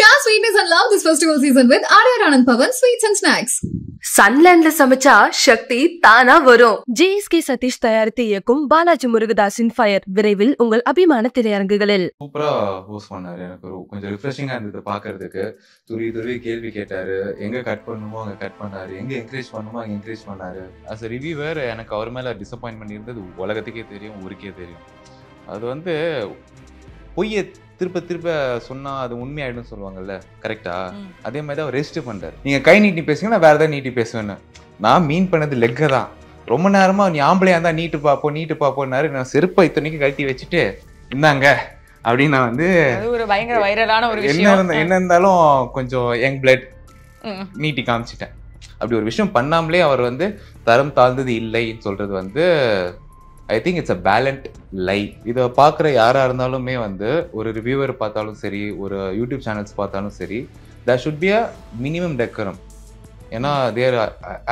Shah sweetness and love this festival season with Aryar Anand Bhavan sweets and snacks சன்லேண்ட்ல சமைச்சா சக்தி தானா வரும் ஜிஎஸ்கே சதீஷ் தயாரித்து இயக்கும் பாலாஜி முருகதாசின் ஃபயர் விரைவில் உங்கள் அபிமான திரையரங்குகளில் சூப்பரா ஹோஸ்ட் பண்ணாரு எனக்கு ஒரு கொஞ்சம் ரிஃப்ரெஷிங்கா இருந்தது பாக்குறதுக்கு துரி துருவி கேள்வி கேட்டாரு எங்க கட் பண்ணுமோ அங்க கட் பண்ணாரு எங்க என்கரேஜ் பண்ணுமோ அங்க என்கரேஜ் பண்ணாரு அஸ் அ ரிவ்யூவர் எனக்கு அவர் மேல டிசப்பாயின்மெண்ட் இருந்தது உலகத்துக்கே தெரியும் ஊருக்கே தெரியும் அது வந்து பொய்யை திருப்ப திருப்ப சொன்னா அது உண்மையாயிடும் சொல்லுவாங்கல்ல கரெக்டா அதே மாதிரி தான் ரெஜிஸ்டர் பண்றாரு நீங்க கை நீட்டி பேசுங்க நான் வேற ஏதாவது நீட்டி பேசுவேன்னு நான் மீன் பண்ணது லெக்க தான் ரொம்ப நேரமா நீ ஆம்பளையா தான் நீட்டு பாப்போம் நீட்டு பாப்போம்னாரு நான் செருப்பை இத்தனைக்கு கழட்டி வச்சுட்டு இருந்தாங்க அப்படின்னு நான் வந்து ஒரு பயங்கர வைரலான ஒரு என்ன என்ன இருந்தாலும் கொஞ்சம் யங் பிளட் நீட்டி காமிச்சிட்டேன் அப்படி ஒரு விஷயம் பண்ணாமலே அவர் வந்து தரம் தாழ்ந்தது இல்லைன்னு சொல்றது வந்து I think it's a balanced life இதை பார்க்குற யாராக இருந்தாலுமே வந்து ஒரு ரிவ்யூவர் பார்த்தாலும் சரி ஒரு யூடியூப் சேனல்ஸ் பார்த்தாலும் சரி that should be a minimum decorum ஏன்னா they're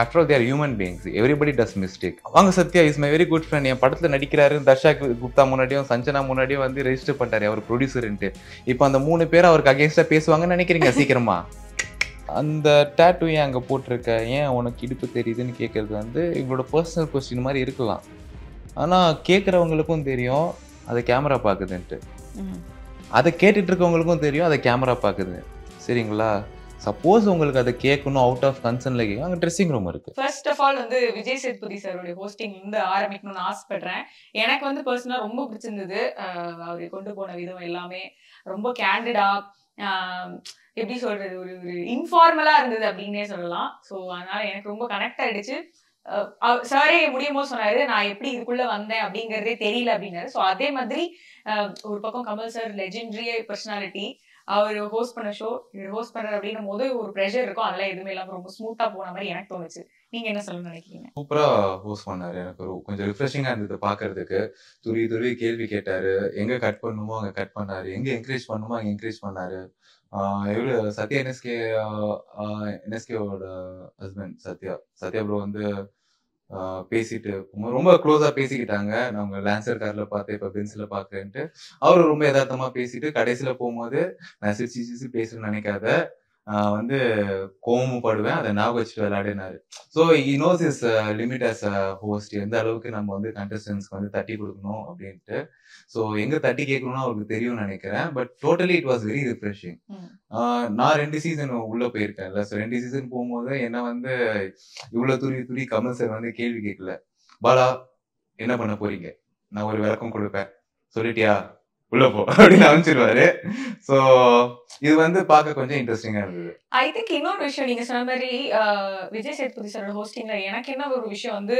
after all they're human beings everybody does mistake அவங்க Sathya is my very good friend என் படத்தில் நடிக்கிறாரு தர்ஷா குப்தா முன்னாடியும் சஞ்சனா முன்னாடியும் வந்து ரெஜிஸ்டர் பண்ணிட்டாரு அவர் ப்ரொடியூசர்ன்ட்டு இப்போ அந்த மூணு பேர் அவருக்கு அகேன்ஸ்டாக பேசுவாங்கன்னு நினைக்கிறீங்க சீக்கிரமா அந்த டேட்டூ ஏன் அங்கே போட்டிருக்க ஏன் உனக்கு இடுப்பு தெரியுதுன்னு கேட்குறது வந்து இவங்களோட பர்சனல் கொஸ்டின் மாதிரி இருக்கலாம் ஆனால் கேட்குறவங்களுக்கும் தெரியும் அதை கேமரா பார்க்குதுன்ட்டு அதை கேட்டுட்டு இருக்கவங்களுக்கும் தெரியும் அதை கேமரா பார்க்குது சரிங்களா சப்போஸ் உங்களுக்கு அதை கேட்கணும் அவுட் ஆஃப் கன்சர்ன்ல கேட்கும் அங்கே ட்ரெஸ்ஸிங் ரூம் இருக்கு ஃபர்ஸ்ட் ஆஃப் ஆல் வந்து விஜய் சேதுபதி சாருடைய ஹோஸ்டிங் வந்து ஆரம்பிக்கணும்னு ஆசைப்படுறேன் எனக்கு வந்து பர்சனலாக ரொம்ப பிடிச்சிருந்தது அவர் கொண்டு போன விதம் எல்லாமே ரொம்ப கேண்டடா எப்படி சொல்றது ஒரு ஒரு இன்ஃபார்மலா இருந்தது அப்படின்னே சொல்லலாம் ஸோ அதனால எனக்கு ரொம்ப கனெக்ட் ஆயிடுச்சு சாரே முடியும் போது சொன்னாரு நான் எப்படி இதுக்குள்ள வந்தேன் அப்படிங்கறதே தெரியல அப்படின்னாரு ஸோ அதே மாதிரி ஒரு பக்கம் கமல் சார் லெஜெண்டரிய பர்சனாலிட்டி அவர் ஹோஸ்ட் பண்ண ஷோ ஹோஸ்ட் பண்ற அப்படின்னும் போது ஒரு ப்ரெஷர் இருக்கும் அதெல்லாம் எதுவுமே இல்லாம ரொம்ப ஸ்மூத்தா போன மாதிரி எனக்கு தோணுச்சு நீங்க என்ன சொல்ல நினைக்கிறீங்க சூப்பரா ஹோஸ்ட் பண்ணாரு எனக்கு ஒரு கொஞ்சம் ரிஃப்ரெஷிங்கா இருந்தது பாக்குறதுக்கு துருவி துருவி கேள்வி கேட்டாரு எங்க கட் பண்ணுமோ அங்க கட் பண்ணாரு எங்க என்கரேஜ் பண்ணுமோ அங்க என்கரேஜ் பண்ணாரு எவ்வளவு சத்யா என்எஸ்கே என்எஸ்கேவோட ஹஸ்பண்ட் சத்யா சத்யா ப்ரோ வந்து பேசிட்டு ரொம்ப க்ளோஸா பேசிக்கிட்டாங்க உங்க லான்சர் கார்ல பார்த்தேன் இப்ப பென்சில பாக்குறேன்ட்டு அவரு ரொம்ப யதார்த்தமா பேசிட்டு கடைசியில போகும்போது நான் சிரிச்சு சிரிச்சு பேசணும்னு நினைக்காத வந்து கோவமுப்படுவேன் அதை ஞாபகம் வச்சுட்டு விளையாடினாரு so he knows his limit as a host எந்த அளவுக்கு நம்ம வந்து கண்டஸ்டன்ஸ்க்கு வந்து தட்டி கொடுக்கணும் அப்படின்ட்டு ஸோ எங்கே தட்டி கேட்கணும்னு அவருக்கு தெரியும்னு நினைக்கிறேன் but totally it was very refreshing நான் ரெண்டு சீசன் உள்ளே போயிருக்கேன்ல ஸோ ரெண்டு சீசன் போகும்போது என்ன வந்து இவ்வளோ துரி துரி கமல் சார் வந்து கேள்வி கேட்கல பாலா என்ன பண்ண போறீங்க நான் ஒரு விளக்கம் கொடுப்பேன் சொல்லிட்டியா உள்ள போ அப்படின்னு அமைச்சிருவாரு சோ இது வந்து பார்க்க கொஞ்சம் இன்ட்ரெஸ்டிங்கா இருந்தது ஐ திங்க் இன்னொரு விஷயம் நீங்க சொன்ன மாதிரி விஜய் சேதுபதி சாரோட ஹோஸ்டிங்ல எனக்கு என்ன ஒரு விஷயம் வந்து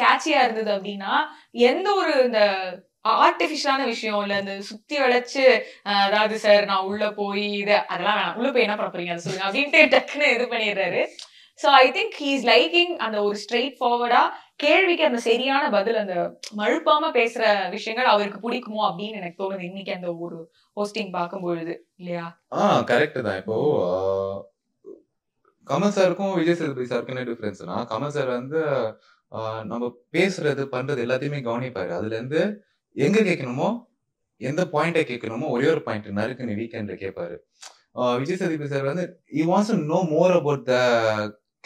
கேட்சியா இருந்தது அப்படின்னா எந்த ஒரு இந்த ஆர்டிபிஷியலான விஷயம் இல்ல இந்த சுத்தி வளைச்சு அதாவது சார் நான் உள்ள போய் இதை அதெல்லாம் வேணாம் உள்ள போய் என்ன பண்றீங்க அதை சொல்லுங்க அப்படின்ட்டு டக்குன்னு இது பண்ணிடுறாரு so I think is liking அந்த ஒரு ஸ்ட்ரெயிட் ஃபார்வர்டா கேள்விக்கு அந்த சரியான பதில் அந்த மழுப்பாம பேசுற விஷயங்கள் அவருக்கு பிடிக்குமோ அப்படின்னு எனக்கு தோணுது இன்னைக்கு அந்த ஒரு ஹோஸ்டிங் பார்க்கும்பொழுது இல்லையா ஆ கரெக்ட் தான் இப்போ கமல் சாருக்கும் விஜய் சேதுபதி சாருக்கும் என்ன டிஃபரன்ஸ்னா கமல் சார் வந்து நம்ம பேசுறது பண்றது எல்லாத்தையுமே கவனிப்பாரு அதுல இருந்து எங்க கேட்கணுமோ எந்த பாயிண்டை கேட்கணுமோ ஒரே ஒரு பாயிண்ட் நறுக்கு நீ வீக்கெண்ட்ல கேட்பாரு விஜய் சேதுபதி சார் வந்து he was no more about the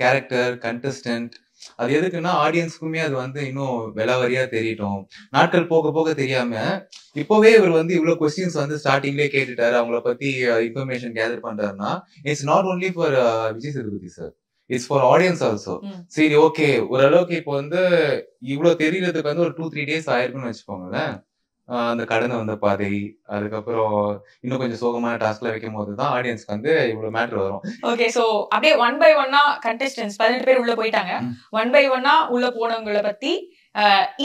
character contestant அது எதுக்குன்னா ஆடியன்ஸுக்குமே அது வந்து இன்னும் விலாவரியா தெரியட்டும் நாட்கள் போக போக தெரியாம இப்போவே இவர் வந்து இவ்வளவு கொஸ்டின்ஸ் வந்து ஸ்டார்டிங்லேயே கேட்டுட்டாரு அவங்கள பத்தி இன்ஃபர்மேஷன் கேதர் பண்றாருன்னா it's not only for Vijay Sethupathi sir it's for audience also சரி ஓகே ஓரளவுக்கு இப்போ வந்து இவ்வளவு தெரியறதுக்கு வந்து ஒரு டூ த்ரீ டேஸ் ஆயிருக்குன்னு வச்சுக்கோங்களேன் அந்த கடனை வந்த பாதை அதுக்கப்புறம் இன்னும் கொஞ்சம் சோகமான டாஸ்க்ல வைக்கும் போது தான் ஆடியன்ஸ்க்கு வந்து இவ்வளவு மேட்ரு வரும் ஓகே சோ அப்படியே ஒன் பை ஒன்னா கண்டெஸ்டன்ஸ் பதினெட்டு பேர் உள்ள போயிட்டாங்க ஒன் பை ஒன்னா உள்ள போனவங்களை பத்தி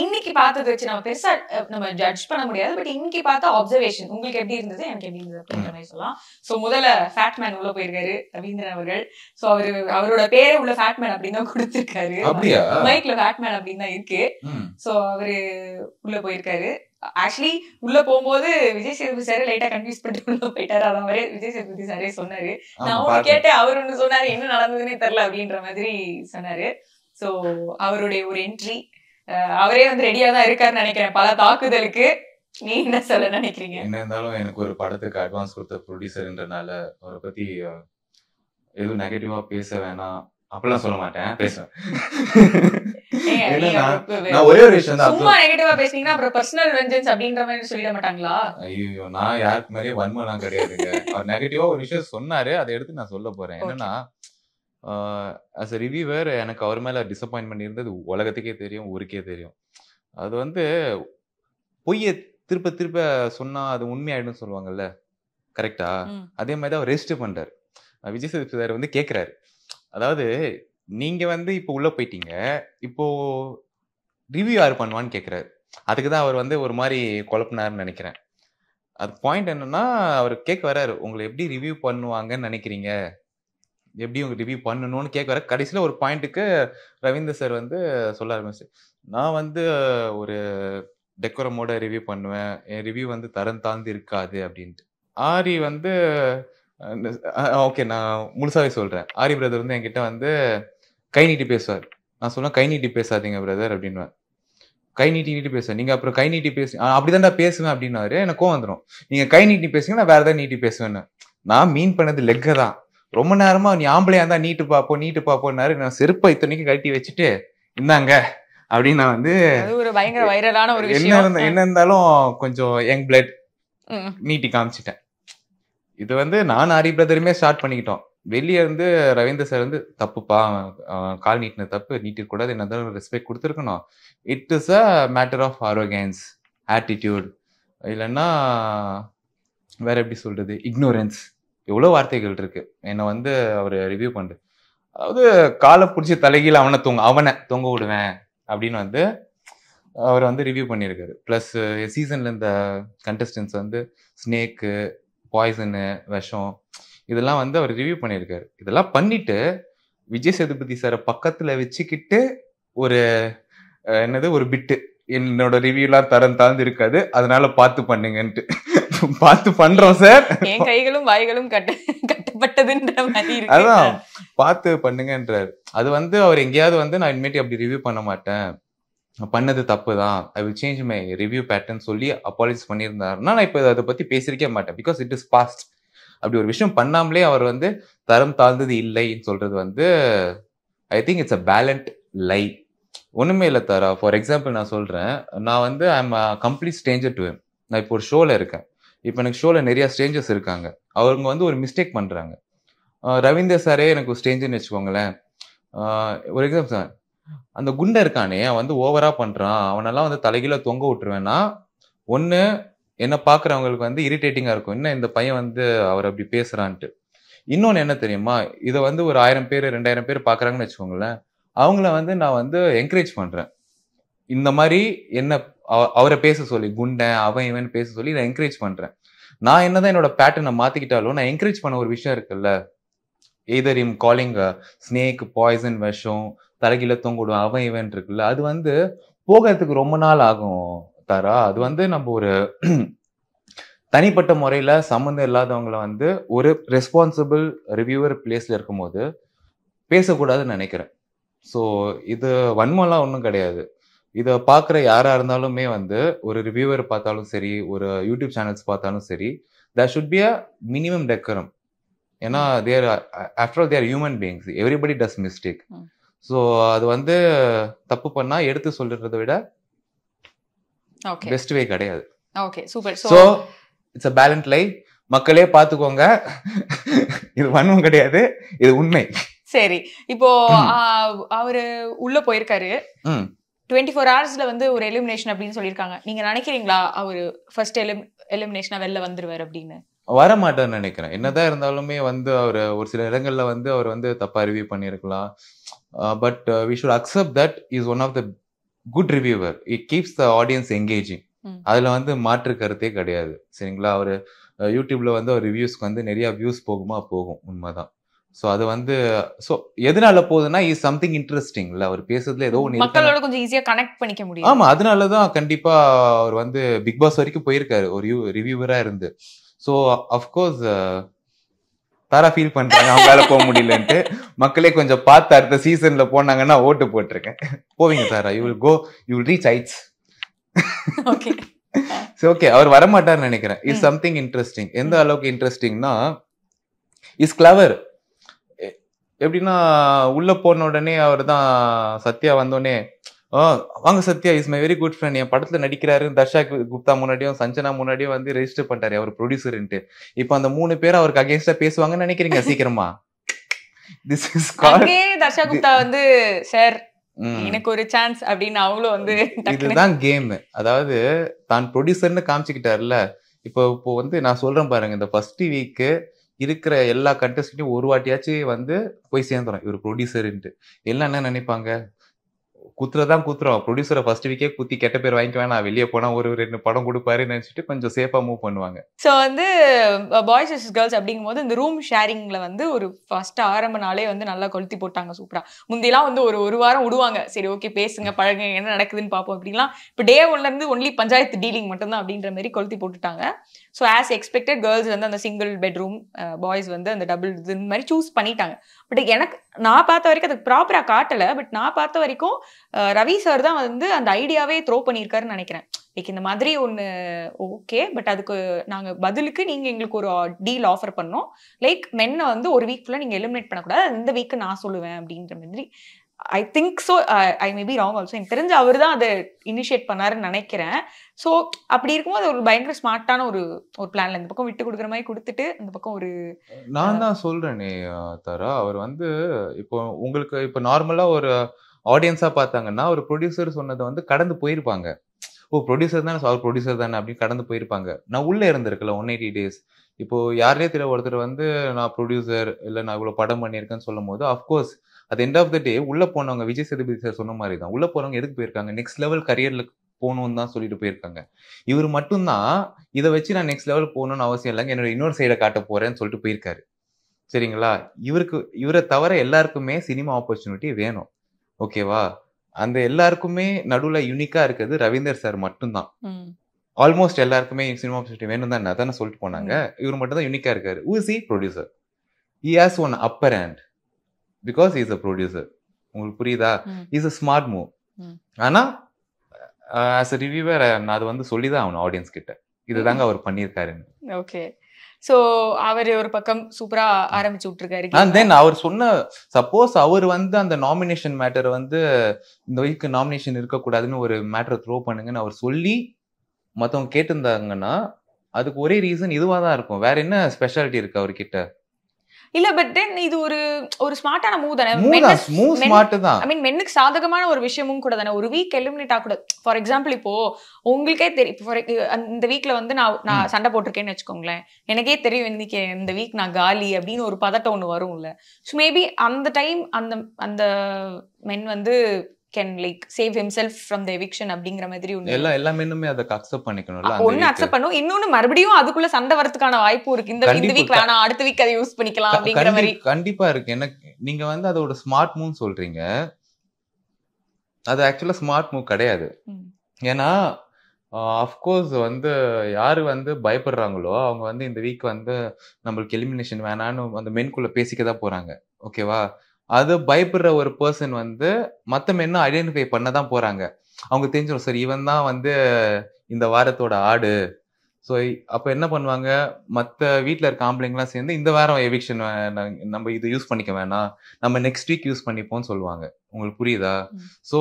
இன்னைக்கு பார்த்தது வச்சு நம்ம பெருசா நம்ம ஜட்ஜ் பண்ண முடியாது பட் இன்னைக்கு பார்த்தா அப்சர்வேஷன் உங்களுக்கு எப்படி இருந்தது எனக்கு எப்படி இருந்தது அப்படின்ற மாதிரி சொல்லலாம் சோ முதல்ல ஃபேட்மேன் உள்ள போயிருக்காரு ரவீந்திரன் அவர்கள் சோ அவரு அவரோட பேரே உள்ள ஃபேட்மேன் அப்படின்னு தான் கொடுத்துருக்காரு மைக்ல ஃபேட்மேன் அப்படின்னு தான் இருக்கு சோ அவரு உள்ள போயிருக்காரு ஆக்சுவலி உள்ள போகும்போது விஜய் சேதுபதி சாரே லைட்டா கன்ஃபியூஸ் பண்ணிட்டு உள்ள போயிட்டாரு அதான் மாதிரி விஜய் சேதுபதி சாரே சொன்னாரு நான் அவங்க கேட்டேன் அவர் ஒண்ணு சொன்னாரு என்ன நடந்ததுன்னே தெரியல அப்படின்ற மாதிரி சொன்னாரு சோ அவருடைய ஒரு என்ட்ரி அவரே வந்து ரெடியா தான் இருக்காருன்னு நினைக்கிறேன் பல தாக்குதலுக்கு நீ என்ன சொல்ல நினைக்கிறீங்க என்ன இருந்தாலும் எனக்கு ஒரு படத்துக்கு அட்வான்ஸ் கொடுத்த ப்ரொடியூசர்ன்றனால அவரை பத்தி எதுவும் நெகட்டிவா பேச வேணாம் அப்படிலாம் சொல்ல மாட்டேன் பேசுவேன் நான் ஒரே ஒரு விஷயம் தான் சும்மா நெகட்டிவா பேசினீங்கன்னா அப்புறம் பர்சனல் வெஞ்சன்ஸ் அப்படின்ற மாதிரி சொல்லிட மாட்டாங்களா ஐயோ நான் யாருக்கு மாதிரியே வன்மலாம் கிடையாதுங்க அவர் நெகட்டிவா ஒரு விஷயம் சொன்னாரு அதை எடுத்து நான் சொல்ல போறேன் என்னன்னா அஸ் அ ரிவ்யூவர் எனக்கு அவர் மேல டிசப்பாயின்மெண்ட் இருந்தது உலகத்துக்கே தெரியும் ஊருக்கே தெரியும் அது வந்து பொய்யை திருப்ப திருப்ப சொன்னா அது உண்மையாயிடும் சொல்லுவாங்கல்ல கரெக்டா அதே மாதிரி தான் அவர் ரெஜிஸ்டர் பண்றாரு விஜய் சேதுபதி சார் வந்து கேட்குறாரு அதாவது நீங்க வந்து இப்போ உள்ள போயிட்டீங்க இப்போ ரிவ்யூ யார் பண்ணுவான்னு கேட்குறாரு அதுக்கு தான் அவர் வந்து ஒரு மாதிரி குழப்பினார்னு நினைக்கிறேன் அது பாயிண்ட் என்னன்னா அவர் கேட்க வராரு உங்களை எப்படி ரிவ்யூ பண்ணுவாங்கன்னு நினைக்கிறீங்க எப்படி உங்க ரிவ்யூ பண்ணணும்னு கேட்க வர கடைசியில் ஒரு பாயிண்ட்டுக்கு ரவீந்திர சார் வந்து சொல்ல ஆரம்பிச்சு நான் வந்து ஒரு டெக்கோரமோட ரிவ்யூ பண்ணுவேன் என் ரிவ்யூ வந்து தரம் தாழ்ந்து இருக்காது அப்படின்ட்டு ஆரி வந்து ஓகே நான் முழுசாவே சொல்றேன் ஆரி பிரதர் வந்து என்கிட்ட வந்து கை நீட்டி பேசுவார் நான் சொல்லுவேன் கை நீட்டி பேசாதீங்க பிரதர் அப்படின்வார் கை நீட்டி நீட்டி பேசுவார் நீங்க அப்புறம் கை நீட்டி பேசு அப்படிதான் நான் பேசுவேன் அப்படின்னாரு எனக்கு கோவம் வந்துடும் நீங்க கை நீட்டி பேசுங்க நான் வேற ஏதாவது நீட்டி பேசுவேன்னு நான் மீன் பண்ணது லெக்க தான் ரொம்ப நேரமா நீ ஆம்பளையா இருந்தா நீட்டு பாப்போம் நீட்டு பாப்போம்னாரு நான் செருப்பை இத்தனைக்கும் கட்டி வச்சுட்டு இந்தாங்க அப்படின்னு நான் வந்து ஒரு பயங்கர வைரலான ஒரு என்ன என்ன இருந்தாலும் கொஞ்சம் யங் பிளட் நீட்டி காமிச்சிட்டேன் இது வந்து நான் ஹரி பிரதருமே ஸ்டார்ட் பண்ணிக்கிட்டோம் வெளியே இருந்து ரவீந்திர சார் வந்து தப்புப்பா கால் நீட்டின தப்பு நீட்டிருக்கூடாது என்ன ரெஸ்பெக்ட் கொடுத்துருக்கணும் it is a matter of arrogance attitude இல்லைன்னா வேற எப்படி சொல்றது இக்னோரன்ஸ் எவ்வளோ வார்த்தைகள் இருக்கு என்னை வந்து அவர் ரிவ்யூ பண்ணு அதாவது காலை பிடிச்சி தலைகீழ அவனை தொங்க அவனை தொங்க விடுவேன் அப்படின்னு வந்து அவர் வந்து ரிவ்யூ பண்ணியிருக்காரு ப்ளஸ் சீசனில் இந்த கண்டஸ்டன்ஸ் வந்து ஸ்னேக்கு பாய்சனு விஷம் இதெல்லாம் வந்து அவர் ரிவ்யூ பண்ணியிருக்காரு இதெல்லாம் பண்ணிட்டு விஜய் சேதுபதி சாரை பக்கத்தில் வச்சுக்கிட்டு ஒரு என்னது ஒரு பிட்டு என்னோட ரிவ்யூலாம் தரம் தாழ்ந்து இருக்காது அதனால பார்த்து பண்ணுங்கன்ட்டு பார்த்து பண்றோம் சார் என் கைகளும் வாய்களும் கட்ட கட்டப்பட்டதுன்ற அதான் பார்த்து பண்ணுங்கன்றாரு அது வந்து அவர் எங்கேயாவது வந்து நான் இனிமேட்டு அப்படி ரிவ்யூ பண்ண மாட்டேன் பண்ணது தப்பு தான் I will change my review pattern சொல்லி அப்பாலிஸ் பண்ணியிருந்தாருன்னா நான் இப்போ அதை பற்றி பேசியிருக்கே மாட்டேன் பிகாஸ் இட் இஸ் பாஸ்ட் அப்படி ஒரு விஷயம் பண்ணாமலே அவர் வந்து தரம் தாழ்ந்தது இல்லைன்னு சொல்றது வந்து I think it's a balanced லை ஒன்றுமே இல்லை தர ஃபார் எக்ஸாம்பிள் நான் சொல்கிறேன் நான் வந்து I am complete stranger to நான் இப்போ ஒரு ஷோவில் இருக்கேன் இப்போ எனக்கு ஷோவில் நிறையா ஸ்டேஞ்சஸ் இருக்காங்க அவங்க வந்து ஒரு மிஸ்டேக் பண்ணுறாங்க ரவீந்தர் சாரே எனக்கு ஒரு ஸ்டேஞ்சர்னு வச்சுக்கோங்களேன் ஒரு எக்ஸாம்பிள் சார் அந்த குண்டை இருக்கானே அவன் வந்து ஓவரா பண்றான் அவனெல்லாம் வந்து தலைகீழ தொங்க விட்டுருவேன்னா ஒண்ணு என்ன பாக்குறவங்களுக்கு வந்து இரிட்டேட்டிங்கா இருக்கும் என்ன இந்த பையன் வந்து அவர் அப்படி பேசுறான்ட்டு இன்னொன்னு என்ன தெரியுமா இதை வந்து ஒரு ஆயிரம் பேர் ரெண்டாயிரம் பேர் பாக்குறாங்கன்னு வச்சுக்கோங்களேன் அவங்கள வந்து நான் வந்து என்கரேஜ் பண்றேன் இந்த மாதிரி என்ன அவரை பேச சொல்லி குண்டை அவன் இவன் பேச சொல்லி நான் என்கரேஜ் பண்றேன் நான் என்னதான் என்னோட பேட்டர்னை மாத்திக்கிட்டாலும் நான் என்கரேஜ் பண்ண ஒரு விஷயம் இருக்குல்ல either I'm calling snake poison விஷம் தலைகீழ தொங்கிடுவேன் அவன் இவன் இருக்குல்ல அது வந்து போகிறதுக்கு ரொம்ப நாள் ஆகும் தாரா அது வந்து நம்ம ஒரு தனிப்பட்ட முறையில் சம்மந்தம் இல்லாதவங்கள வந்து ஒரு ரெஸ்பான்சிபிள் ரிவ்யூவர் பிளேஸில் இருக்கும்போது பேசக்கூடாதுன்னு நினைக்கிறேன் ஸோ இது வன்மம்லாம் ஒன்றும் கிடையாது இதை பார்க்குற யாராக இருந்தாலுமே வந்து ஒரு ரிவ்யூவர் பார்த்தாலும் சரி ஒரு யூடியூப் சேனல்ஸ் பார்த்தாலும் சரி that should be a minimum decorum ஏன்னா they're after all they're human beings everybody does mistake so அது வந்து தப்பு பண்ணா எடுத்து சொல்றதை விட பெஸ்ட் வே கிடையாது okay super so it's a balanced life மக்களே பார்த்துக்கோங்க இது வன்மம் கிடையாது இது உண்மை சரி இப்போ அவரு உள்ள போயிருக்காரு டுவெண்ட்டி ஃபோர் ஹவர்ஸ்ல வந்து ஒரு எலிமினேஷன் அப்படின்னு சொல்லியிருக்காங்க நீங்க நினைக்கிறீங்களா அவரு ஃபர்ஸ்ட் எலி எலிமினேஷனா வெளில வந்துருவார் அப்படின்னு வர மாட்டேன்னு நினைக்கிறேன் என்னதான் இருந்தாலுமே வந்து அவர் ஒரு சில இடங்கள்ல வந்து அவர் வந்து தப்பா ரிவ்யூ பண்ணியிருக்கலாம் but uh, but uh, we should accept that is one of the good reviewer. It keeps the hmm. அதில் வந்து மாற்று கருத்தே கிடையாது சரிங்களா அவர் யூடியூப்ல uh, வந்து அவர் ரிவ்யூஸ்க்கு வந்து நிறைய வியூஸ் போகுமா போகும் உண்மைதான் ஸோ அது வந்து ஸோ எதனால போகுதுன்னா இஸ் சம்திங் இன்ட்ரெஸ்டிங்ல அவர் பேசுறதுல ஏதோ ஒன்று மக்களோட கொஞ்சம் ஈஸியாக கனெக்ட் பண்ணிக்க முடியும் ஆமாம் அதனால தான் கண்டிப்பாக அவர் வந்து பிக் பாஸ் வரைக்கும் போயிருக்காரு ஒரு ரிவ்யூவராக இருந்து ஸோ அஃப்கோர்ஸ் தரா ஃபீல் பண்றாங்க அவங்களால போக முடியலன்ட்டு மக்களே கொஞ்சம் பார்த்து அடுத்த சீசன்ல போனாங்கன்னா ஓட்டு போட்டிருக்கேன் போவீங்க தாரா you will go you will reach it's okay okay அவர் வரமாட்டார்னு நினைக்கிறேன் இஸ் சம்திங் இன்ட்ரெஸ்டிங் எந்த அளவுக்கு இன்ட்ரெஸ்டிங்னா இஸ் கிளவர் எப்படின்னா உள்ள போன உடனே அவர் தான் சத்யா வந்தோடனே வாங்க Sathya is my very good friend என் படத்துல நடிக்கிறாரு தர்ஷா குப்தா முன்னாடியும் சஞ்சனா முன்னாடியும் வந்து ரெஜிஸ்டர் பண்ணிட்டாரு அவர் ப்ரொடியூசர்ன்ட்டு இப்போ அந்த மூணு பேர் அவருக்கு அகேன்ஸ்டா பேசுவாங்கன்னு நினைக்கிறீங்க சீக்கிரமா திஸ் இஸ் தர்ஷா குப்தா வந்து சார் எனக்கு ஒரு சான்ஸ் அப்படின்னு அவங்களும் வந்து இதுதான் கேம் அதாவது தான் ப்ரொடியூசர்னு காமிச்சுக்கிட்டாருல இப்போ இப்போ வந்து நான் சொல்றேன் பாருங்க இந்த ஃபர்ஸ்ட் வீக்கு இருக்கிற எல்லா கண்டஸ்டையும் ஒரு வாட்டியாச்சும் வந்து போய் சேர்ந்துடும் இவர் ப்ரொடியூசருன்ட்டு எல்லாம் என்ன நினைப்பாங்க குத்துறதான் குத்துறோம் ப்ரொடியூசரை ஃபர்ஸ்ட் வீக்கே குத்தி கெட்ட பேர் வாங்கிக்குவேன் நான் வெளியே போனால் ஒரு ரெண்டு படம் கொடுப்பாருன்னு நினச்சிட்டு கொஞ்சம் சேஃபாக மூவ் பண்ணுவாங்க ஸோ வந்து பாய்ஸ் வர்சஸ் கேர்ள்ஸ் அப்படிங்கும் போது இந்த ரூம் ஷேரிங்கில் வந்து ஒரு ஃபர்ஸ்ட் ஆரம்ப நாளே வந்து நல்லா கொளுத்தி போட்டாங்க சூப்பராக முந்தையெல்லாம் வந்து ஒரு ஒரு வாரம் விடுவாங்க சரி ஓகே பேசுங்க பழகுங்க என்ன நடக்குதுன்னு பார்ப்போம் அப்படிலாம் இப்போ டே ஒன்லேருந்து ஒன்லி பஞ்சாயத்து டீலிங் மட்டும்தான் அப்படின்ற மாதிரி கொளுத்தி போட்டுட்டாங்க ஸோ ஆஸ் எக்ஸ்பெக்டட் கேர்ள்ஸ் வந்து அந்த சிங்கிள் பெட்ரூம் பாய்ஸ் வந்து அந்த டபுள் இது மாதிரி சூஸ் பண்ணிட்டாங்க பட் எனக்கு நான் பார்த்த வரைக்கும் அதுக்கு ப்ராப்பராக காட்டலை பட் நான் பார்த்த வரைக்கும் ரவி சார் தான் வந்து அந்த ஐடியாவே த்ரோ பண்ணியிருக்காருன்னு நினைக்கிறேன் லைக் இந்த மாதிரி ஒன்று ஓகே பட் அதுக்கு நாங்கள் பதிலுக்கு நீங்கள் எங்களுக்கு ஒரு டீல் ஆஃபர் பண்ணோம் லைக் மென்னை வந்து ஒரு வீக் ஃபுல்லாக நீங்கள் எலிமினேட் பண்ணக்கூடாது இந்த வீக்கு நான் சொல்லுவேன் அப்படின்ற மாதிரி I think so I may be wrong also எனக்கு தெரிஞ்ச அவர் தான் அதை இனிஷியேட் பண்ணாருன்னு நினைக்கிறேன் ஸோ அப்படி இருக்கும்போது ஒரு பயங்கர ஸ்மார்ட்டான ஒரு ஒரு பிளான்ல இந்த பக்கம் விட்டு கொடுக்குற மாதிரி கொடுத்துட்டு இந்த பக்கம் ஒரு நான் தான் சொல்றேனே தாரா அவர் வந்து இப்போ உங்களுக்கு இப்போ நார்மலா ஒரு ஆடியன்ஸா பார்த்தாங்கன்னா ஒரு ப்ரொடியூசர் சொன்னதை வந்து கடந்து போயிருப்பாங்க ஓ ப்ரொடியூசர் தானே அவர் ப்ரொடியூசர் தானே அப்படின்னு கடந்து போயிருப்பாங்க நான் உள்ளே இருந்திருக்கல ஒன் எயிட்டி டேஸ் இப்போ யாரே தெரியாத ஒருத்தர் வந்து நான் ப்ரொடியூசர் இல்லை நான் இவ்வளோ படம் பண்ணியிருக்கேன்னு சொல்லும் போது அஃப்கோர்ஸ் அது எண்ட் ஆஃப் த டே உள்ள போனவங்க விஜய் சேதுபதி சார் சொன்ன மாதிரி தான் உள்ள போறவங்க எதுக்கு போயிருக்காங்க நெக்ஸ்ட் லெவல் கரியர்ல போகணும்னு தான் சொல்லிட்டு போயிருக்காங்க இவர் மட்டும்தான் இதை வச்சு நான் நெக்ஸ்ட் லெவல் போகணும்னு அவசியம் இல்லைங்க என்னோட இன்னொரு சைடை காட்ட போறேன்னு சொல்லிட்டு போயிருக்காரு சரிங்களா இவருக்கு இவரை தவிர எல்லாருக்குமே சினிமா ஆப்பர்ச்சுனிட்டி வேணும் ஓகேவா அந்த எல்லாருக்குமே நடுவில் யூனிக்கா இருக்கிறது ரவீந்தர் சார் மட்டும்தான் ஆல்மோஸ்ட் எல்லாருக்குமே சினிமா ஆப்பர்ச்சுனிட்டி வேணும் தான் தானே சொல்லிட்டு போனாங்க இவர் மட்டும் தான் யூனிக்கா இருக்காரு ஊசி producer he has one upper hand because he's a producer உங்களுக்கு புரியுதா இஸ் அ ஸ்மார்ட் மூவ் ஆனால் ஆஸ் அ ரிவ்யூவர் நான் அது வந்து சொல்லி தான் அவன் ஆடியன்ஸ் கிட்ட இதுதாங்க அவர் பண்ணியிருக்காருன்னு ஓகே ஸோ அவர் ஒரு பக்கம் சூப்பரா ஆரம்பிச்சு விட்டுருக்காரு அண்ட் தென் அவர் சொன்ன சப்போஸ் அவர் வந்து அந்த நாமினேஷன் மேட்டர் வந்து இந்த வீக் நாமினேஷன் இருக்கக்கூடாதுன்னு ஒரு மேட்டரை த்ரோ பண்ணுங்கன்னு அவர் சொல்லி மற்றவங்க கேட்டிருந்தாங்கன்னா அதுக்கு ஒரே ரீசன் இதுவாக தான் இருக்கும் வேற என்ன ஸ்பெஷாலிட்டி இருக்கு அவர்கிட்ட இல்ல பட் தென் இது ஒரு ஒரு ஸ்மார்ட்டான மூவ் தானே ஐ மீன் மென்னுக்கு சாதகமான ஒரு விஷயமும் கூட தானே ஒரு வீக் எலிமினேட் கூட ஃபார் எக்ஸாம்பிள் இப்போ உங்களுக்கே தெரியும் இந்த வீக்ல வந்து நான் நான் சண்டை போட்டிருக்கேன்னு வச்சுக்கோங்களேன் எனக்கே தெரியும் இன்னைக்கு இந்த வீக் நான் காலி அப்படின்னு ஒரு பதட்டம் ஒன்று வரும்ல ஸோ மேபி அந்த டைம் அந்த அந்த மென் வந்து can like save himself from the eviction அப்படிங்கிற மாதிரி ஒன்று எல்லா எல்லா மென்னுமே அதை அக்செப்ட் பண்ணிக்கணும்ல ஒன்று அக்செப்ட் பண்ணும் இன்னொன்னு மறுபடியும் அதுக்குள்ள சண்டை வரதுக்கான வாய்ப்பு இருக்கு இந்த இந்த வீக் வேணாம் அடுத்த வீக் அதை யூஸ் பண்ணிக்கலாம் அப்படிங்கிற மாதிரி கண்டிப்பா இருக்கு எனக்கு நீங்க வந்து அதோட ஸ்மார்ட் மூவ் சொல்றீங்க அது ஆக்சுவலா ஸ்மார்ட் மூவ் கிடையாது ஏன்னா அஃப்கோர்ஸ் வந்து யார் வந்து பயப்படுறாங்களோ அவங்க வந்து இந்த வீக் வந்து நம்மளுக்கு எலிமினேஷன் வேணான்னு அந்த மென்குள்ளே பேசிக்க தான் போகிறாங்க ஓகேவா அது பயப்படுற ஒரு பர்சன் வந்து மற்ற மென்னு ஐடென்டிஃபை பண்ண தான் போகிறாங்க அவங்க தெரிஞ்சிடும் சார் இவன் தான் வந்து இந்த வாரத்தோட ஆடு ஸோ அப்போ என்ன பண்ணுவாங்க மற்ற வீட்டில் இருக்க ஆம்பளைங்களாம் சேர்ந்து இந்த வாரம் எவிக்ஷன் நம்ம இது யூஸ் பண்ணிக்க வேணாம் நம்ம நெக்ஸ்ட் வீக் யூஸ் பண்ணிப்போம்னு சொல்லுவாங்க உங்களுக்கு புரியுதா ஸோ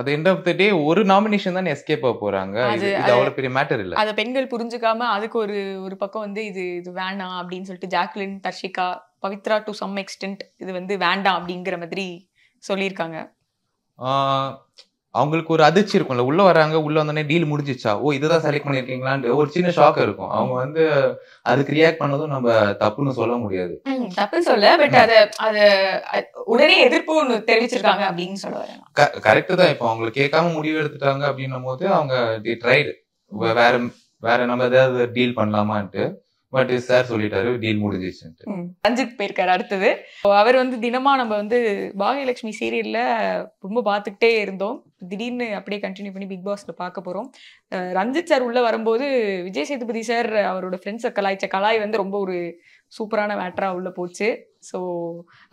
அது எண்ட் ஆஃப் த டே ஒரு நாமினேஷன் தான் எஸ்கேப் ஆக போறாங்க இது அவ்வளவு பெரிய மேட்டர் இல்ல அத பெண்கள் புரிஞ்சுக்காம அதுக்கு ஒரு ஒரு பக்கம் வந்து இது இது வேணாம் அப்படின்னு சொல்லிட்டு Jacqueline Dharshika Pavithra to some extent இது வந்து வேண்டாம் அப்படிங்கிற மாதிரி சொல்லியிருக்காங்க அவங்களுக்கு ஒரு அதிர்ச்சி இருக்கும்ல உள்ள வராங்க உள்ள வந்தோடனே டீல் முடிஞ்சிச்சா ஓ இதுதான் செலக்ட் பண்ணிருக்கீங்களான்னு ஒரு சின்ன ஷாக் இருக்கும் அவங்க வந்து அதுக்கு ரியாக்ட் பண்ணதும் நம்ம தப்புன்னு சொல்ல முடியாது தப்பு சொல்ல பட் அத அத உடனே எதிர்ப்பு ஒன்று தெரிவிச்சிருக்காங்க அப்படின்னு சொல்ல கரெக்ட் தான் இப்போ அவங்க கேட்காம முடிவு எடுத்துட்டாங்க அப்படின்னும் போது அவங்க ட்ரைடு வேற வேற நம்ம ஏதாவது டீல் பண்ணலாமான்ட்டு பட் சார் சொல்லிட்டாரு டீல் முடிஞ்சிச்சுன்ட்டு ரஞ்சித் போயிருக்காரு அடுத்தது அவர் வந்து தினமா நம்ம வந்து பாகியலட்சுமி சீரியல்ல ரொம்ப பார்த்துக்கிட்டே இருந்தோம் திடீர்னு அப்படியே கண்டினியூ பண்ணி பிக் பாஸ்ல பார்க்க போறோம் ரஞ்சித் சார் உள்ள வரும்போது விஜய் சேதுபதி சார் அவரோட ஃப்ரெண்ட்ஸை கலாய்ச்ச கலாய் வந்து ரொம்ப ஒரு சூப்பரான மேட்டராக உள்ளே போச்சு ஸோ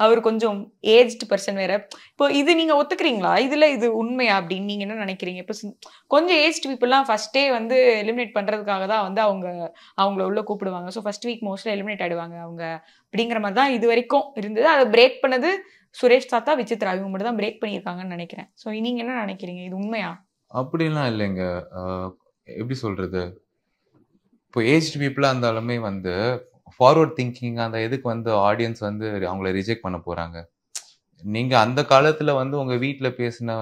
அவர் கொஞ்சம் ஏஜ்டு பர்சன் வேற இப்போ இது நீங்கள் ஒத்துக்கிறீங்களா இதில் இது உண்மையா அப்படின்னு நீங்கள் என்ன நினைக்கிறீங்க இப்போ கொஞ்சம் ஏஜ் பீப்புளெலாம் ஃபஸ்ட்டே வந்து எலிமினேட் பண்ணுறதுக்காக தான் வந்து அவங்க அவங்கள உள்ளே கூப்பிடுவாங்க so first week mostly eliminate ஆயிடுவாங்க அவங்க அப்படிங்கிற மாதிரி தான் இது வரைக்கும் இருந்தது அதை பிரேக் பண்ணது சுரேஷ் தாத்தா விசித்ரா அவங்க மட்டும் தான் பிரேக் பண்ணியிருக்காங்கன்னு நினைக்கிறேன் ஸோ நீங்கள் என்ன நினைக்கிறீங்க இது உண்மையா அப்படிலாம் இல்லைங்க எப்படி சொல்கிறது இப்போ ஏஜ் பீப்புளாக இருந்தாலுமே வந்து ஃபார்வர்ட் திங்கிங் அந்த இதுக்கு வந்து ஆடியன்ஸ் வந்து அவங்கள ரிஜெக்ட் பண்ண போகிறாங்க நீங்கள் அந்த காலத்தில் வந்து உங்கள் வீட்டில் பேசின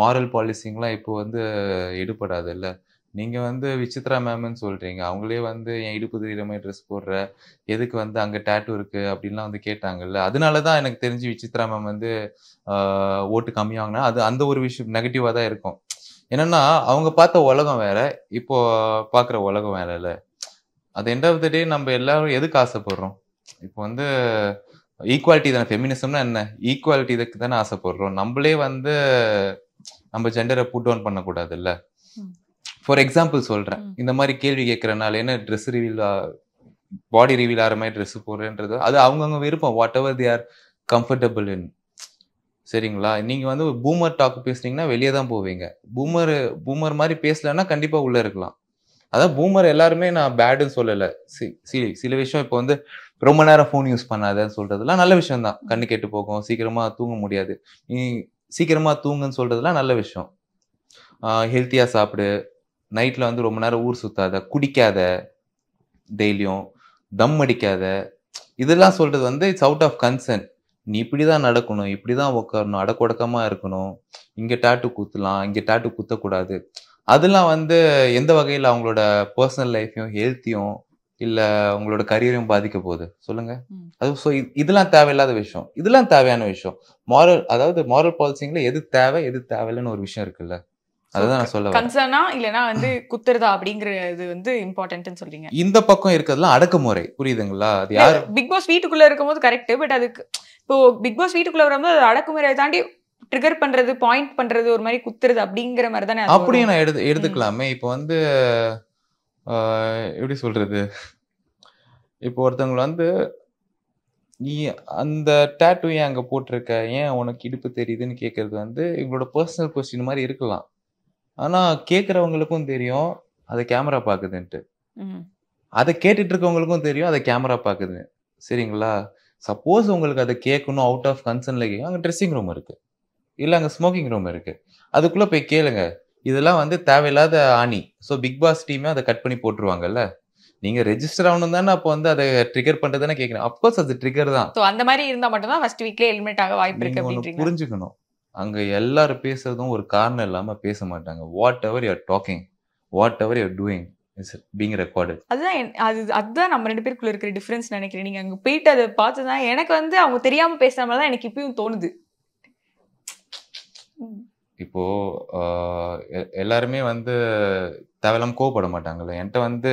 மாரல் பாலிசிங்லாம் இப்போ வந்து ஈடுபடாது இல்லை நீங்கள் வந்து விசித்ரா மேம்னு சொல்கிறீங்க அவங்களே வந்து என் இடுப்பு தெரியுற ட்ரெஸ் போடுற எதுக்கு வந்து அங்கே டேட்டு இருக்குது அப்படின்லாம் வந்து கேட்டாங்கல்ல அதனால தான் எனக்கு தெரிஞ்சு விசித்ரா மேம் வந்து ஓட்டு கம்மியாகனா அது அந்த ஒரு விஷயம் நெகட்டிவாக தான் இருக்கும் என்னென்னா அவங்க பார்த்த உலகம் வேறு இப்போது பார்க்குற உலகம் வேற இல்லை அது எண்ட் ஆஃப் த டே நம்ம எல்லாரும் எதுக்கு ஆசைப்படுறோம் இப்போ வந்து ஈக்குவாலிட்டி தானே ஃபெமினிசம்னா என்ன ஈக்குவாலிட்டி இதுக்கு தானே ஆசைப்படுறோம் நம்மளே வந்து நம்ம ஜெண்டரை புட் டவுன் பண்ணக்கூடாது இல்லை ஃபார் எக்ஸாம்பிள் சொல்கிறேன் இந்த மாதிரி கேள்வி கேட்குறனால என்ன ட்ரெஸ் ரிவீல் பாடி ரிவீல் ஆகிற மாதிரி ட்ரெஸ் போடுறேன்றது அது அவங்கவுங்க விருப்பம் whatever they are comfortable in சரிங்களா நீங்கள் வந்து பூமர் டாக் பேசுனீங்கன்னா வெளியே தான் போவீங்க பூமர் பூமர் மாதிரி பேசலன்னா கண்டிப்பாக உள்ளே இருக்கலாம் அதான் பூமர் எல்லாருமே நான் பேடுன்னு சொல்லலை சி சில விஷயம் இப்போ வந்து ரொம்ப நேரம் ஃபோன் யூஸ் பண்ணாதன்னு சொல்கிறதுலாம் நல்ல விஷயம் தான் கண்ணு கெட்டு போகும் சீக்கிரமாக தூங்க முடியாது நீ சீக்கிரமாக தூங்குன்னு சொல்கிறதுலாம் நல்ல விஷயம் ஹெல்த்தியாக சாப்பிடு நைட்டில் வந்து ரொம்ப நேரம் ஊர் சுத்தாத குடிக்காத டெய்லியும் தம் அடிக்காத இதெல்லாம் சொல்கிறது வந்து இட்ஸ் அவுட் ஆஃப் கன்சர்ன் நீ இப்படி தான் நடக்கணும் இப்படி தான் உட்காரணும் அடக்கொடக்கமாக இருக்கணும் இங்கே டேட்டு குத்தலாம் இங்கே டேட்டு குத்தக்கூடாது அதெல்லாம் வந்து எந்த வகையில் அவங்களோட பர்சனல் லைஃப்பையும் ஹெல்த்தையும் இல்லை உங்களோட கரியரையும் பாதிக்க போகுது சொல்லுங்க அது ஸோ இதெல்லாம் தேவையில்லாத விஷயம் இதெல்லாம் தேவையான விஷயம் மாரல் அதாவது மாரல் பாலிசிங்கில் எது தேவை எது தேவையில்லைன்னு ஒரு விஷயம் இருக்குல்ல அதுதான் நான் சொல்ல கன்சர்னா இல்லனா வந்து குத்துறதா அப்படிங்கிறது வந்து இம்பார்ட்டன்ட்னு சொல்றீங்க இந்த பக்கம் இருக்கிறதுலாம் அடக்குமுறை புரியுதுங்களா அது யாரு பிக் பாஸ் வீட்டுக்குள்ள இருக்கும்போது கரெக்ட் பட் அதுக்கு இப்போ பிக் பாஸ் வீட்டுக்குள்ள வரும்போது அடக்குமுறையை தாண்டி ட்ரிகர் பண்றது பாயிண்ட் பண்றது ஒரு மாதிரி குத்துறது அப்படிங்கிற மாதிரி தானே அப்படியே நான் எடுத்து எடுத்துக்கலாமே இப்போ வந்து எப்படி சொல்றது இப்போ ஒருத்தவங்க வந்து நீ அந்த டேட்டூ ஏன் அங்கே போட்டிருக்க ஏன் உனக்கு இடுப்பு தெரியுதுன்னு கேட்கறது வந்து இவங்களோட பர்சனல் கொஸ்டின் மாதிரி இருக்கலாம் ஆனால் கேட்குறவங்களுக்கும் தெரியும் அதை கேமரா பார்க்குதுன்ட்டு அதை கேட்டுட்டு இருக்கவங்களுக்கும் தெரியும் அதை கேமரா பார்க்குது சரிங்களா சப்போஸ் உங்களுக்கு அதை கேட்கணும் அவுட் ஆஃப் கன்சர்ன்ல கேட்கும் அங்கே ட்ரெஸ்ஸிங் ரூம் இருக்குது இல்லை அங்கே ஸ்மோக்கிங் ரூம் இருக்கு அதுக்குள்ளே போய் கேளுங்க இதெல்லாம் வந்து தேவையில்லாத ஆணி ஸோ பிக் பாஸ் டீமே அதை கட் பண்ணி போட்டுருவாங்கல்ல நீங்க ரெஜிஸ்டர் ஆகணும் தானே அப்போ வந்து அதை ட்ரிகர் பண்றதுன்னு கேட்கணும் அப்கோர்ஸ் அது ட்ரிகர் தான் ஸோ அந்த மாதிரி இருந்தா மட்டும் தான் ஃபர்ஸ்ட் வீக்லேயே ஹெல்மெட் ஆக வாய்ப்பு இருக்கு புரிஞ்சுக்கணும் அங்க எல்லாரும் பேசுறதும் ஒரு காரணம் இல்லாம பேச மாட்டாங்க whatever you're talking whatever you're doing record அதுதான் அது ரெண்டு இருக்கிற நினைக்கிறேன் நீங்க அங்க போயிட்டு அதை பார்த்து எனக்கு வந்து அவங்க தெரியாம பேசுற மாதிரி தான் எனக்கு இப்பயும் தோணுது இப்போ எல்லாருமே வந்து தேவையில்லாம கோவப்பட மாட்டாங்கல்ல என்கிட்ட வந்து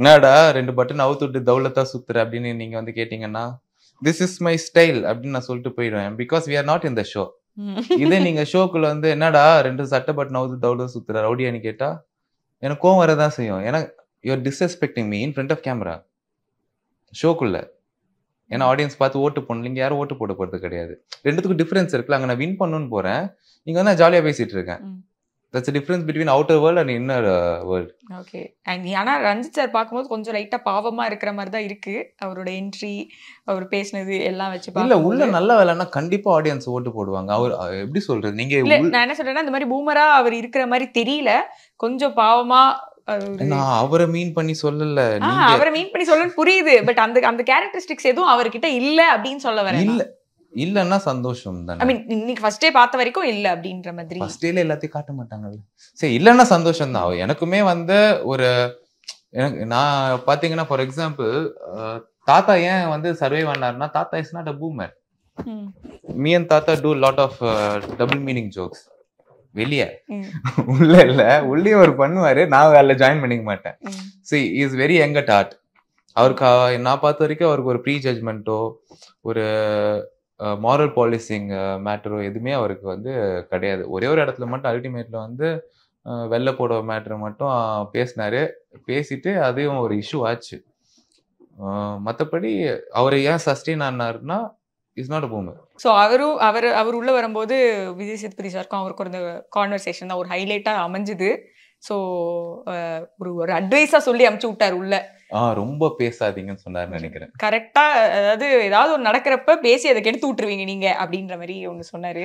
என்னடா ரெண்டு பட்டன் அவுத்துட்டு தௌலத்தா சுத்துற அப்படின்னு நீங்க வந்து கேட்டீங்கன்னா திஸ் இஸ் மை ஸ்டைல் அப்படின்னு நான் சொல்லிட்டு போயிடுவேன் because we are not in the show இதே நீங்க ஷோக்குள்ள வந்து என்னடா ரெண்டு சட்டை பட்டன் அவுத்து தௌலத்தா சுத்துற ரவுடியான்னு கேட்டா எனக்கு கோவம் வரதான் செய்யும் ஏன்னா you're disrespecting me in front of camera ஷோக்குள்ள ஏன்னா ஆடியன்ஸ் பார்த்து ஓட்டு போடலீங்க யாரும் ஓட்டு போட போகிறது கிடையாது ரெண்டுத்துக்கும் டிஃப்ரென்ஸ் இருக்குல்ல அங்கே நான் வின் பண்ணணும்னு போகிறேன் இங்கே வந்து நான் ஜாலியாக பேசிட்டு இருக்கேன் that's difference between outer world and inner world okay and ஆனால் ரஞ்சித் சார் பார்க்கும்போது கொஞ்சம் லைட்டாக பாவமாக இருக்கிற மாதிரி தான் இருக்குது அவரோட என்ட்ரி அவர் பேசினது எல்லாம் வச்சு இல்லை உள்ள நல்ல வேலைன்னா கண்டிப்பாக ஆடியன்ஸ் ஓட்டு போடுவாங்க அவர் எப்படி சொல்கிறது நீங்கள் நான் என்ன சொல்கிறேன்னா இந்த மாதிரி பூமராக அவர் இருக்கிற மாதிரி தெரியல கொஞ்சம் பாவமாக நான் அவரை மீன் பண்ணி சொல்லல அவரை மீன் பண்ணி சொல்லு புரியுது பட் அந்த அந்த கேரக்டரிஸ்டிக்ஸ் எதுவும் அவர்கிட்ட இல்ல அப்படின்னு சொல்ல வரேன் இல்ல இல்லன்னா சந்தோஷம் தான் ஐ மீன் இன்னைக்கு ஃபர்ஸ்ட் டே பார்த்த வரைக்கும் இல்ல அப்படின்ற மாதிரி ஃபர்ஸ்ட் டேல எல்லாத்தையும் காட்ட மாட்டாங்கல்ல சரி இல்லன்னா சந்தோஷம் தான் எனக்குமே வந்து ஒரு எனக்கு நான் பாத்தீங்கன்னா ஃபார் எக்ஸாம்பிள் தாத்தா ஏன் வந்து சர்வே பண்ணாருன்னா thatha is not a boomer me and thatha too lot of double meaning jokes வெளியே உள்ள இல்ல உள்ளே அவர் பண்ணுவாரு நான் வேலை ஜாயின் பண்ணிக்க மாட்டேன் she is very young at heart அவருக்கு நான் பார்த்த வரைக்கும் அவருக்கு ஒரு ப்ரீ ஜட்மெண்ட்டோ ஒரு மாரல் பாலிசிங் மேட்டரோ எதுவுமே அவருக்கு வந்து கிடையாது ஒரே ஒரு இடத்துல மட்டும் அல்டிமேட்ல வந்து வெள்ள போட மேட்ரு மட்டும் பேசினாரு பேசிட்டு அதையும் ஒரு இஷ்யூ ஆச்சு மற்றபடி அவர் ஏன் சஸ்டெயின் ஆனாருன்னா is not a boomer so அவரும் அவர் அவர் உள்ளே வரும்போது விஜய் சேதுபதி சாருக்கும் அவருக்கு ஒரு கான்வர்சேஷன் தான் ஒரு ஹைலைட்டாக அமைஞ்சுது ஸோ ஒரு ஒரு அட்வைஸாக சொல்லி அமுச்சு விட்டார் உள்ள ரொம்ப பேசாதீங்கன்னு சொன்னார் நினைக்கிறேன் கரெக்டாக அதாவது ஏதாவது ஒரு நடக்கிறப்ப பேசி அதை கெடுத்து விட்டுருவீங்க நீங்கள் அப்படின்ற மாதிரி ஒன்று சொன்னார்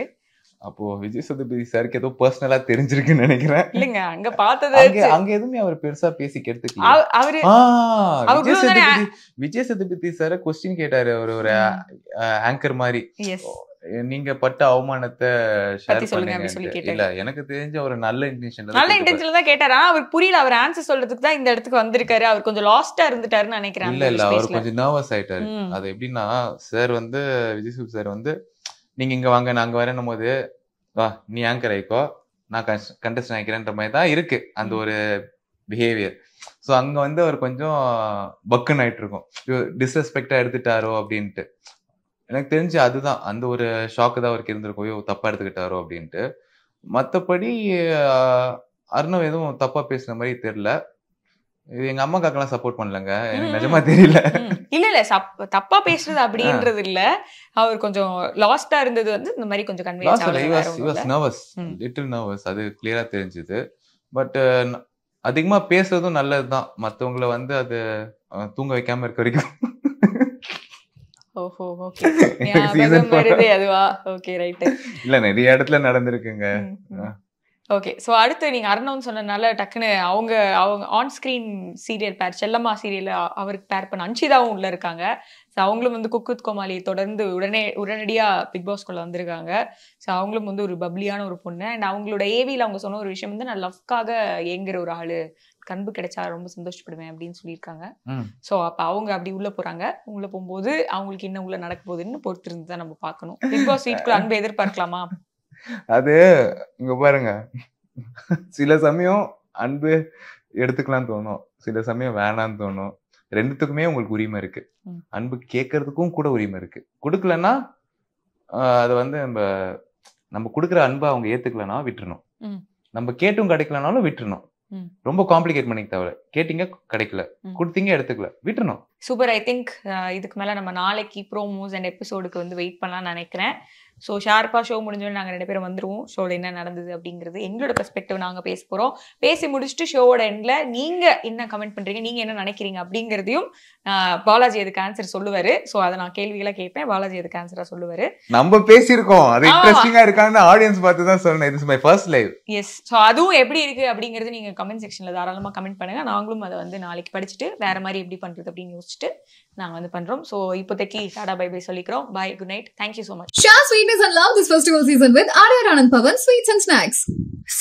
அப்போ விஜய் சதுபதி சாருக்கு ஏதோ பர்சனலா தெரிஞ்சிருக்குன்னு நினைக்கிறேன் இல்லைங்க அங்க பார்த்தது அங்க எதுவுமே அவர் பெருசா பேசி கெடுத்துக்கல அவரு விஜய் சதுபதி விஜய் சதுபதி சார கொஸ்டின் கேட்டாரு அவர் ஒரு ஆங்கர் மாதிரி நீங்க பட்ட அவமானத்தை ஷேர் சொல்லுங்க இல்ல எனக்கு தெரிஞ்ச ஒரு நல்ல இன்டென்ஷன் நல்ல இன்டென்ஷன்ல தான் கேட்டாரு ஆனா புரியல அவர் ஆன்சர் சொல்றதுக்கு தான் இந்த இடத்துக்கு வந்திருக்காரு அவர் கொஞ்சம் லாஸ்டா இருந்துட்டாருன்னு நினைக்கிறேன் இல்ல இல்ல அவர் கொஞ்சம் நர்வஸ் ஆயிட்டாரு அது எப்படின்னா சார் வந்து விஜய் சார் வந்து நீங்கள் இங்கே வாங்க நான் அங்கே வரணும் போது வா நீ ஆங்கர் ஆயிக்கோ நான் கண்டஸ்ட் ஆகிக்கிறேன்ற மாதிரி தான் இருக்கு அந்த ஒரு பிஹேவியர் ஸோ அங்கே வந்து அவர் கொஞ்சம் பக்குன்னு ஆயிட்டு இருக்கும் டிஸ்ரெஸ்பெக்டா எடுத்துட்டாரோ அப்படின்ட்டு எனக்கு தெரிஞ்சு அதுதான் அந்த ஒரு ஷாக்கு தான் அவருக்கு இருந்திருக்கும் ஐயோ தப்பாக எடுத்துக்கிட்டாரோ அப்படின்ட்டு மற்றபடி அர்ணவ் எதுவும் தப்பாக பேசுன மாதிரி தெரியல இது எங்கள் அம்மா காக்கெல்லாம் சப்போர்ட் பண்ணலங்க எனக்கு நிஜமா தெரியல இல்ல இல்ல தப்பா பேசுறது அப்படின்றது இல்ல அவர் கொஞ்சம் லாஸ்டா இருந்தது வந்து இந்த மாதிரி கொஞ்சம் கன்வின்ஸ் நர்வஸ் லிட்டில் நர்வஸ் அது கிளியரா தெரிஞ்சது பட் அதிகமா பேசுறதும் நல்லதுதான் மத்தவங்களை வந்து அது தூங்க வைக்காம இருக்க வரைக்கும் ஓஹோ ஓகே அதுவா ஓகே ரைட் இல்ல நிறைய இடத்துல நடந்திருக்குங்க ஓகே ஸோ அடுத்து நீங்கள் அருணவன் சொன்னதுனால டக்குன்னு அவங்க அவங்க ஆன் ஸ்க்ரீன் சீரியல் பேர் செல்லம்மா சீரியல் அவருக்கு பேர் பண்ண அன்ஷிதாவும் உள்ளே இருக்காங்க ஸோ அவங்களும் வந்து குக்குத் கோமாளி தொடர்ந்து உடனே உடனடியாக பிக் பாஸ்குள்ள வந்திருக்காங்க ஸோ அவங்களும் வந்து ஒரு பப்ளியான ஒரு பொண்ணு அண்ட் அவங்களோட ஏவியில் அவங்க சொன்ன ஒரு விஷயம் வந்து நான் லவ்க்காக ஏங்குற ஒரு ஆள் கண்பு கிடைச்சா ரொம்ப சந்தோஷப்படுவேன் அப்படின்னு சொல்லியிருக்காங்க ஸோ அப்போ அவங்க அப்படி உள்ளே போகிறாங்க உள்ளே போகும்போது அவங்களுக்கு என்ன உள்ள நடக்க போகுதுன்னு பொறுத்திருந்து தான் நம்ம பார்க்கணும் பிக் பாஸ் வீட்டுக்குள்ள அன்பு எதிர்பார்க்கலாமா அது இங்க பாருங்க சில சமயம் அன்பு எடுத்துக்கலாம் தோணும் சில சமயம் வேணாம்னு தோணும் ரெண்டுத்துக்குமே உங்களுக்கு உரிமை இருக்கு அன்பு கேட்கறதுக்கும் கூட உரிமை இருக்கு கொடுக்கலன்னா அது வந்து நம்ம நம்ம கொடுக்குற அன்பை அவங்க ஏத்துக்கலனா விட்டுறணும் நம்ம கேட்டும் கிடைக்கலனாலும் விட்டுறணும் ரொம்ப காம்ப்ளிகேட் பண்ணிக்க தவிர கேட்டீங்க கிடைக்கல கொடுத்தீங்க எடுத்துக்கல விட்டுறணும் சூப்பர் ஐ திங்க் இதுக்கு மேலே நம்ம நாளைக்கு ப்ரோமோஸ் அண்ட் எபிசோடுக்கு வந்து வெயிட் பண்ணலாம் நினைக்கிறேன் ஸோ ஷார்ப்பாக ஷோ முடிஞ்சோட நாங்கள் ரெண்டு பேரும் வந்துடுவோம் ஷோவில் என்ன நடந்தது அப்படிங்கிறது எங்களோட பெர்ஸ்பெக்டிவ் நாங்கள் பேச போகிறோம் பேசி முடிச்சுட்டு ஷோவோட எண்டில் நீங்கள் என்ன கமெண்ட் பண்ணுறீங்க நீங்கள் என்ன நினைக்கிறீங்க அப்படிங்கிறதையும் பாலாஜி அதுக்கு ஆன்சர் சொல்லுவார் ஸோ அதை நான் கேள்விகளாக கேட்பேன் பாலாஜி அதுக்கு ஆன்சராக சொல்லுவார் நம்ம பேசியிருக்கோம் அது இன்ட்ரெஸ்டிங்காக இருக்கான்னு ஆடியன்ஸ் பார்த்து தான் சொல்லணும் it's my first live yes so அதுவும் எப்படி இருக்குது அப்படிங்கிறது நீங்கள் கமெண்ட் செக்ஷனில் தாராளமாக கமெண்ட் பண்ணுங்கள் நாங்களும் அதை வந்து நாளைக்கு படிச்சுட்டு வேறு மாதிரி எப்படி பண்ணுறது அப்படின்னு யோசிச்சு யோசிச்சுட்டு நாங்கள் வந்து பண்ணுறோம் ஸோ இப்போதைக்கு டாடா பை பை சொல்லிக்கிறோம் bye good night thank you so much share sweetness and love this festival season with RR Anand Bhavan sweets and snacks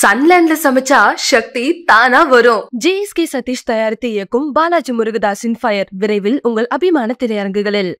சன்லேண்ட்ல சமைச்சா சக்தி தானா வரும் ஜிஎஸ்கே சதீஷ் தயாரித்து இயக்கும் பாலாஜி முருகதாஸின் ஃபயர் விரைவில் உங்கள் அபிமான திரையரங்குகளில்